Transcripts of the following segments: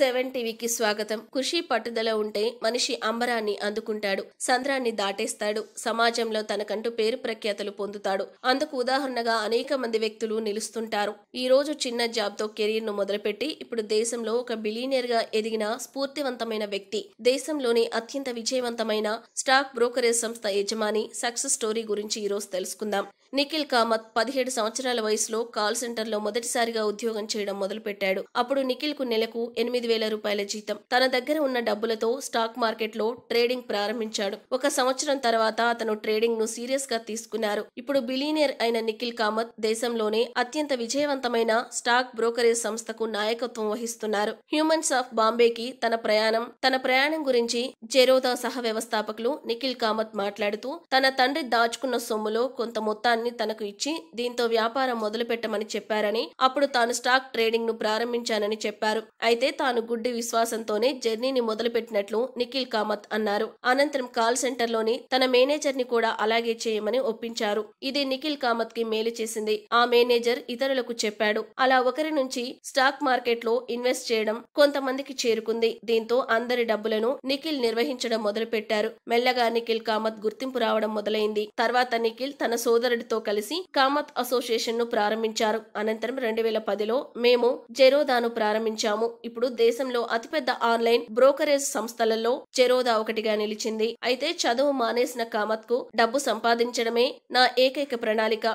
seven టీవీకి స్వాగతం కృషి పట్టుదల ఉంటే మనిషి అంబరాన్ని అందుకుంటాడు సంద్రాన్ని దాటేస్తాడు సమాజంలో తనకంటూ పేరు ప్రఖ్యాతలు పొందుతాడు అందుకు ఉదాహరణగా అనేక మంది వ్యక్తులు నిలుస్తుంటారు ఈ రోజు చిన్న జాబ్ తో కెరీర్ ను మొదలుపెట్టి ఇప్పుడు దేశంలో ఒక బిలీనియర్ గా ఎదిగిన స్ఫూర్తివంతమైన వ్యక్తి దేశంలోని అత్యంత విజయవంతమైన స్టాక్ బ్రోకరేజ్ సంస్థ యజమాని సక్సెస్ స్టోరీ గురించి ఈ రోజు తెలుసుకుందాం నిఖిల్ కామత్ పదిహేడు సంవత్సరాల వయసులో కాల్ సెంటర్లో మొదటిసారిగా ఉద్యోగం చేయడం మొదలుపెట్టాడు అప్పుడు నిఖిల్ కు నెలకు ఎనిమిది ఎనిమిది వేల రూపాయల జీతం తన దగ్గర ఉన్న డబ్బులతో స్టాక్ మార్కెట్లో ట్రేడింగ్ ప్రారంభించాడు ఒక సంవత్సరం తర్వాత అతను ట్రేడింగ్ ను సీరియస్ గా తీసుకున్నారు ఇప్పుడు బిలీనియర్ అయిన నిఖిల్ కామత్ దేశంలోనే అత్యంత విజయవంతమైన స్టాక్ బ్రోకరేజ్ సంస్థకు నాయకత్వం వహిస్తున్నారు హ్యూమన్స్ ఆఫ్ బాంబేకి తన ప్రయాణం తన ప్రయాణం గురించి జెరోదా సహ వ్యవస్థాపకులు నిఖిల్ కామత్ మాట్లాడుతూ తన తండ్రి దాచుకున్న సొమ్ములో కొంత మొత్తాన్ని తనకు ఇచ్చి దీంతో వ్యాపారం మొదలుపెట్టమని చెప్పారని అప్పుడు తాను స్టాక్ ట్రేడింగ్ ను ప్రారంభించానని చెప్పారు అయితే తాను తాను గుడ్డి విశ్వాసంతోనే జర్నీని మొదలుపెట్టినట్లు నిఖిల్ కామత్ అన్నారు అనంతరం కాల్ సెంటర్లోని తన మేనేజర్ ని కూడా అలాగే చేయమని ఒప్పించారు ఇది నిఖిల్ కామత్ కి మేలు చేసింది ఆ మేనేజర్ ఇతరులకు చెప్పాడు అలా ఒకరి నుంచి స్టాక్ మార్కెట్ లో ఇన్వెస్ట్ చేయడం కొంతమందికి చేరుకుంది దీంతో అందరి డబ్బులను నిఖిల్ నిర్వహించడం మొదలుపెట్టారు మెల్లగా నిఖిల్ కామత్ గుర్తింపు రావడం మొదలైంది తర్వాత నిఖిల్ తన సోదరుడితో కలిసి కామత్ అసోసియేషన్ ను ప్రారంభించారు అనంతరం రెండు వేల పదిలో మేము జెరోదాను ప్రారంభించాము ఇప్పుడు దేశంలో అతిపెద్ద ఆన్లైన్ బ్రోకరేజ్ సంస్థలలో చెరోదా ఒకటిగా నిలిచింది అయితే చదువు మానేసిన కామత్ కు డబ్బు సంపాదించడమే నా ఏకైక ప్రణాళిక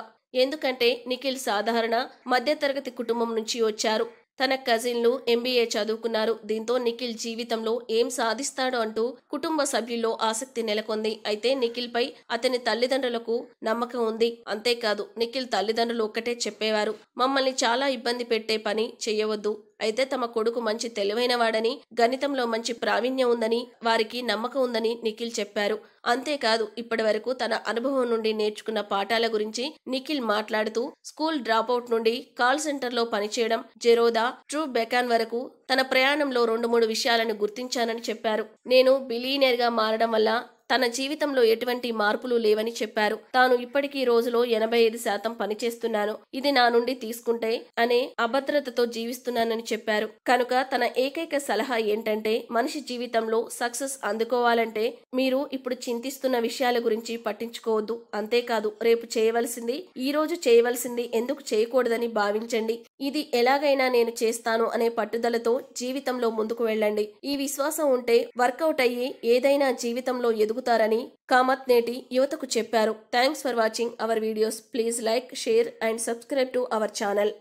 ఎందుకంటే నిఖిల్ సాధారణ మధ్యతరగతి కుటుంబం నుంచి వచ్చారు తన కజిన్లు ఎంబీఏ చదువుకున్నారు దీంతో నిఖిల్ జీవితంలో ఏం సాధిస్తాడు అంటూ కుటుంబ సభ్యుల్లో ఆసక్తి నెలకొంది అయితే నిఖిల్ పై అతని తల్లిదండ్రులకు నమ్మకం ఉంది అంతేకాదు నిఖిల్ తల్లిదండ్రులు ఒక్కటే చెప్పేవారు మమ్మల్ని చాలా ఇబ్బంది పెట్టే పని చేయవద్దు అయితే తమ కొడుకు మంచి తెలివైనవాడని గణితంలో మంచి ప్రావీణ్యం ఉందని వారికి నమ్మకం ఉందని నిఖిల్ చెప్పారు అంతేకాదు ఇప్పటి వరకు తన అనుభవం నుండి నేర్చుకున్న పాఠాల గురించి నిఖిల్ మాట్లాడుతూ స్కూల్ అవుట్ నుండి కాల్ సెంటర్లో పనిచేయడం జెరోదా ట్రూ బెకాన్ వరకు తన ప్రయాణంలో రెండు మూడు విషయాలను గుర్తించానని చెప్పారు నేను బిలీనియర్గా మారడం వల్ల తన జీవితంలో ఎటువంటి మార్పులు లేవని చెప్పారు తాను ఇప్పటికీ రోజులో ఎనభై ఐదు శాతం పనిచేస్తున్నాను ఇది నా నుండి తీసుకుంటే అనే అభద్రతతో జీవిస్తున్నానని చెప్పారు కనుక తన ఏకైక సలహా ఏంటంటే మనిషి జీవితంలో సక్సెస్ అందుకోవాలంటే మీరు ఇప్పుడు చింతిస్తున్న విషయాల గురించి పట్టించుకోవద్దు అంతేకాదు రేపు చేయవలసింది ఈ రోజు చేయవలసింది ఎందుకు చేయకూడదని భావించండి ఇది ఎలాగైనా నేను చేస్తాను అనే పట్టుదలతో జీవితంలో ముందుకు వెళ్ళండి ఈ విశ్వాసం ఉంటే వర్కౌట్ అయ్యి ఏదైనా జీవితంలో ఎదుగు ఎదుగుతారని కామత్ నేటి యువతకు చెప్పారు thanks for watching our videos please like share and subscribe to our channel